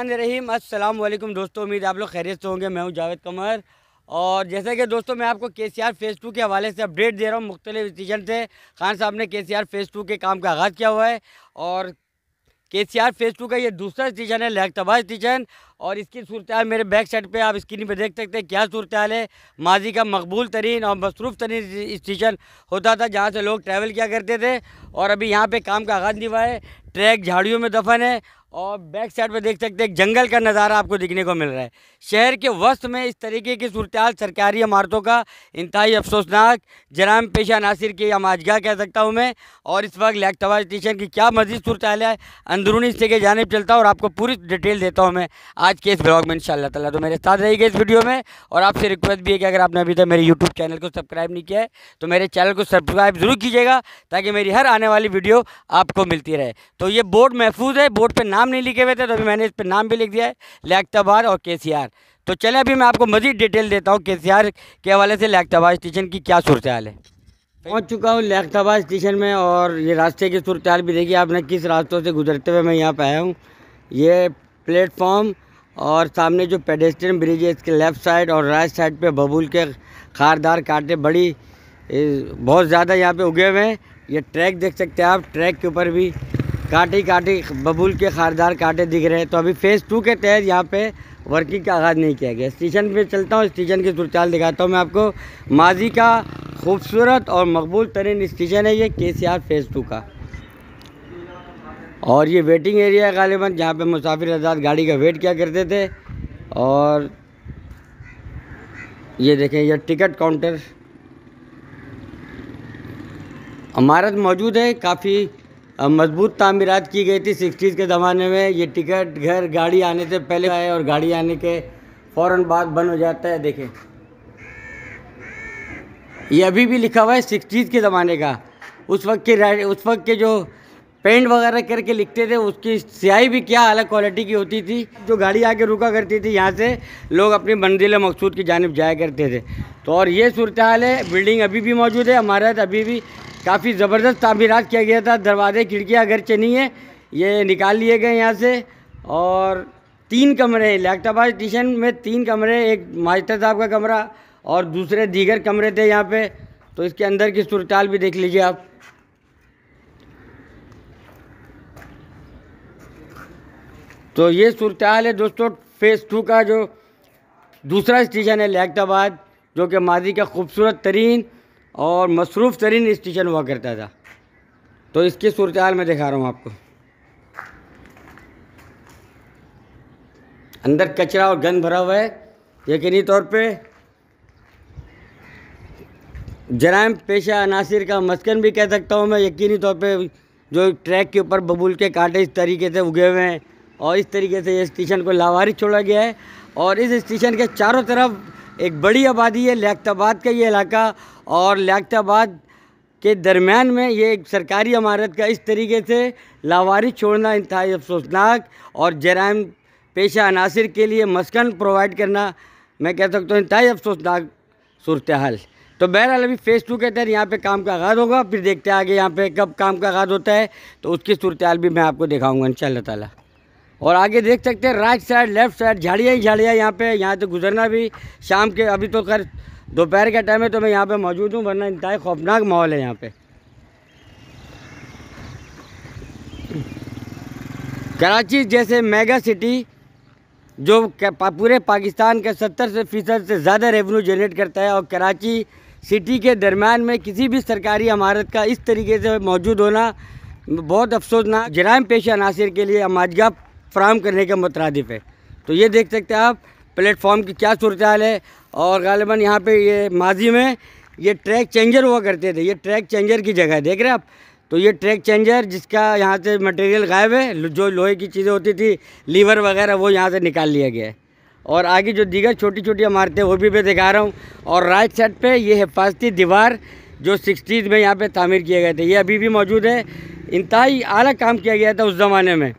रहीम अस्सलाम वालेकुम दोस्तों उम्मीद आप लोग खैरियत से होंगे मैं हूं जावेद कमर और जैसे कि दोस्तों मैं आपको के सी आर फेज़ टू के हवाले से अपडेट दे रहा हूं मुख्तलिफ स्टेशन से खान साहब ने के सी आर फेज़ टू के काम का आगाज़ किया हुआ है और के सी आर फेज़ टू का ये दूसरा स्टेशन है लहकतबा स्टेशन और इसकी सूरत मेरे बैक साइड पर आप स्क्रीन पर देख सकते हैं क्या सूरत है माजी का मकबूल तरीन और मसरूफ़ तरीन स्टेशन होता था जहाँ से लोग ट्रैवल किया करते थे और अभी यहाँ पर काम का आगाज़ नहीं हुआ है ट्रैक झाड़ियों में दफन है और बैक साइड पर देख सकते हैं जंगल का नज़ारा आपको दिखने को मिल रहा है शहर के वस्त में इस तरीके की सूरत सरकारी इमारतों का इंतहाई अफसोसनाक जराम पेशा नासिर की आमाजगा कह सकता हूँ मैं और इस वक्त लैकतवा स्टेशन की क्या मजीद सूरत है अंदरूनी हिस्से के जानब चलता हूँ और आपको पूरी डिटेल देता हूँ मैं आज के इस ब्लॉग में इन तला तो मेरे साथ रहेगी इस वीडियो में और आपसे रिक्वेस्ट भी है कि अगर आपने अभी तक मेरे यूट्यूब चैनल को सब्सक्राइब नहीं किया है तो मेरे चैनल को सब्सक्राइब ज़रूर कीजिएगा ताकि मेरी हर आने वाली वीडियो आपको मिलती रहे तो ये बोर्ड महफूज है बोर्ड पर नाम नाम नहीं लिखे हुए थे तो अभी मैंने इस पर नाम भी लिख दिया है लैकतबार और के तो चले अभी मैं आपको मज़ीद डिटेल देता हूँ के के हवाले से लैकतबार स्टेशन की क्या सूरत हाल है पहुंच चुका हूँ लैकताबाद स्टेशन में और ये रास्ते की सूरत भी देखिए आपने किस रास्तों से गुजरते हुए मैं यहाँ पर आया हूँ ये प्लेटफॉर्म और सामने जो पेडेस्ट्रियन ब्रिज है इसके लेफ़्ट साइड और राइट साइड पे बबूल के खारदार कांटे बड़ी बहुत ज़्यादा यहाँ पे उगे हुए हैं ये ट्रैक देख सकते हैं आप ट्रैक के ऊपर भी काटे काटे बबूल के खारदार काटे दिख रहे हैं तो अभी फेज़ टू के तहत यहाँ पे वर्किंग का आगाज़ नहीं किया गया स्टेशन पे चलता हूँ स्टेशन की सुरचाल दिखाता हूँ मैं आपको माजी का खूबसूरत और मकबूल तरीन स्टेशन है ये के सी आर फेज़ टू का और ये वेटिंग एरिया है गालिबा जहाँ पर मुसाफिर आज़ाद गाड़ी का वेट किया करते थे और ये देखें यह टिकट काउंटर इमारत मौजूद है काफ़ी अब मजबूत तामीरत की गई थी सिक्सटीज़ के ज़माने में ये टिकट घर गाड़ी आने से पहले आए और गाड़ी आने के फ़ौर बाद बंद हो जाता है देखें ये अभी भी लिखा हुआ है सिक्सटीज़ के ज़माने का उस वक्त के उस वक्त के जो पेंट वगैरह करके लिखते थे उसकी स्याही भी क्या अलग क्वालिटी की होती थी जो गाड़ी आके रुका करती थी यहाँ से लोग अपनी मंजिल मकसूद की जानब जाया करते थे तो और ये सूरत हाल है बिल्डिंग अभी भी मौजूद है हमारे अभी भी काफ़ी ज़बरदस्त तामीरत किया गया था दरवाजे खिड़कियाँ अगरचे नहीं है ये निकाल लिए गए यहाँ से और तीन कमरे लैक्टाबाद स्टेशन में तीन कमरे एक मास्टर साहब का कमरा और दूसरे दीगर कमरे थे यहाँ पे तो इसके अंदर की सुरताल भी देख लीजिए आप तो ये सूरताल है दोस्तों फेज़ टू का जो दूसरा स्टेशन है लैक्टाबाद जो कि माजी का खूबसूरत तरीन और मसरूफ़ तरीन स्टेशन हुआ करता था तो इसकी सूरत हाल मैं दिखा रहा हूँ आपको अंदर कचरा और गंद भरा हुआ है यकीनी तौर पे जराम पेशा अनासर का मस्कन भी कह सकता हूँ मैं यकीनी तौर पे जो ट्रैक के ऊपर बबूल के कांटे इस तरीके से उगे हुए हैं और इस तरीके से ये स्टेशन को लावारिस छोड़ा गया है और इस स्टेशन के चारों तरफ एक बड़ी आबादी है लियाताबाद का ये इलाका और लियाताबाद के दरमियान में ये एक सरकारी इमारत का इस तरीके से लावारी छोड़ना इंतहाई अफसोसनाक और जराइम पेशा अनासर के लिए मस्कन प्रोवाइड करना मैं कह सकता हूँ इंतहाई अफसोसनाक सूरत हाल तो बहरहाल अभी फ़ेज़ टू के तहत यहाँ पे काम का आगाज़ होगा फिर देखते हैं आगे यहाँ पे कब काम का आगाज़ होता है तो उसकी सूरत हाल भी मैं आपको दिखाऊँगा इन ताला और आगे देख सकते हैं राइट साइड लेफ्ट साइड झाड़ियाँ ही झाड़ियाँ यहाँ पे यहाँ तो गुजरना भी शाम के अभी तो खैर दोपहर का टाइम है तो मैं यहाँ पे मौजूद हूँ वरना इंतहा खौफनाक माहौल है यहाँ पे कराची जैसे मेगा सिटी जो पूरे पाकिस्तान का सत्तर से फीसद से ज़्यादा रेवेन्यू जनरेट करता है और कराची सिटी के दरम्यान में किसी भी सरकारी इमारत का इस तरीके से मौजूद होना बहुत अफसोसनाक जराम पेशा अनासर के लिए अमाजगा फ्राहम करने के मतरदफ है तो ये देख सकते हैं आप प्लेटफॉर्म की क्या सूरत है और गालिबा यहाँ पर ये माजी में ये ट्रैक चेंजर हुआ करते थे ये ट्रैक चेंजर की जगह है देख रहे हैं आप तो ये ट्रैक चेंजर जिसका यहाँ से मटेरियल गायब है जो लोहे की चीज़ें होती थी लीवर वगैरह वो यहाँ से निकाल लिया गया है और आगे जो दीगर छोटी छोटी इमारतें वो भी मैं दिखा रहा हूँ और राइट साइड पे ये हिफाजती दीवार जो सिक्सटीज़ में यहाँ पे तामीर किए गए थे ये अभी भी मौजूद है इंतहाई अलग काम किया गया था उस ज़माने में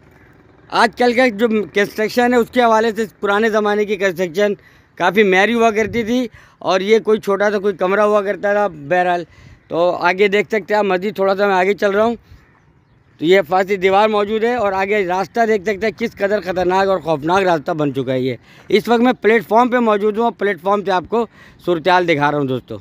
आजकल का जो कंस्ट्रक्शन है उसके हवाले से पुराने ज़माने की कंस्ट्रक्शन काफ़ी मैरी हुआ करती थी और ये कोई छोटा सा कोई कमरा हुआ करता था बहरहाल तो आगे देख सकते हैं मज़ीद थोड़ा सा मैं आगे चल रहा हूँ तो ये फांसी दीवार मौजूद है और आगे रास्ता देख सकते हैं किस कदर ख़तरनाक और खौफनाक रास्ता बन चुका है ये इस वक्त मैं प्लेटफॉर्म पे मौजूद हूँ और प्लेटफॉर्म से आपको सूरत दिखा रहा हूँ दोस्तों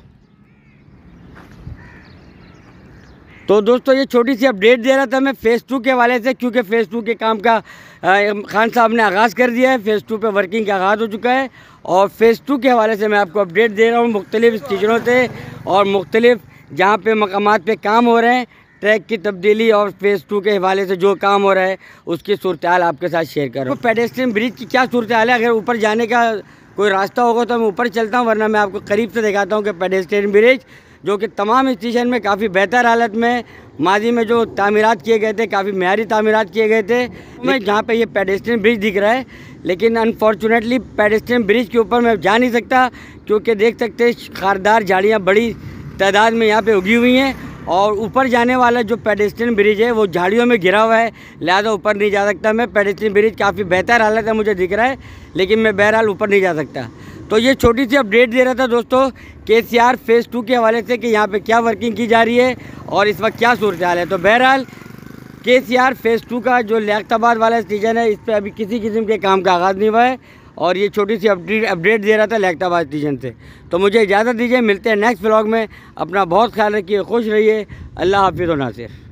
तो दोस्तों ये छोटी सी अपडेट दे रहा था मैं फ़ेज़ टू के वाले से क्योंकि फ़ेज़ टू के काम का खान साहब ने आगाज़ कर दिया है फ़ेज़ टू पे वर्किंग का आगाज़ हो चुका है और फ़ेज़ टू के हवाले से मैं आपको अपडेट दे रहा हूँ मुख्तलिफ़ स्टेशनों से और मुख्तलिफ़ जहाँ पे मकाम पे काम हो रहे हैं ट्रैक की तब्दीली और फेज़ टू के हवाले से जो काम हो रहा है उसकी सूरत आपके साथ शेयर रहा तो पेडेस्ट्रियन ब्रिज की क्या सूरत है अगर ऊपर जाने का कोई रास्ता होगा तो मैं ऊपर चलता हूँ वरना मैं आपको करीब से दिखाता हूँ कि पेडेस्ट्रियन ब्रिज जो कि तमाम स्टेशन में काफ़ी बेहतर हालत में माजी में जो तमीरत किए गए थे काफ़ी मैारी तमीरत किए गए थे मैं जहाँ पे ये पेडेस्ट्रियन ब्रिज दिख रहा है लेकिन अनफॉर्चुनेटली पेडेस्ट्रियन ब्रिज के ऊपर मैं जा नहीं सकता क्योंकि देख सकते खारदार झाड़ियाँ बड़ी तादाद में यहाँ पर उगी हुई हैं और ऊपर जाने वाला जो पेडेस्ट्रियन ब्रिज है वो झाड़ियों में घिरा हुआ है लिहाजा ऊपर नहीं जा सकता मैं पेडेस्ट्रियन ब्रिज काफ़ी बेहतर हालत है मुझे दिख रहा है लेकिन मैं बहरहाल ऊपर नहीं जा सकता तो ये छोटी सी अपडेट दे रहा था दोस्तों के सी आर फेज़ टू के हवाले से कि यहाँ पे क्या वर्किंग की जा रही है और इस वक्त क्या सूरत हाल है तो बहरहाल के सी आर फेज़ टू का जो लियाबाद वाला स्टेशन है इस पर अभी किसी किस्म के काम का आगाज़ नहीं हुआ है और ये छोटी सी अपडेट अपडेट दे रहा था लियाबाद स्टेशन से तो मुझे इजाज़त दीजिए मिलते हैं नेक्स्ट ब्लॉग में अपना बहुत ख्याल रखिए खुश रहिए अल्लाह हाफिज़ नासिर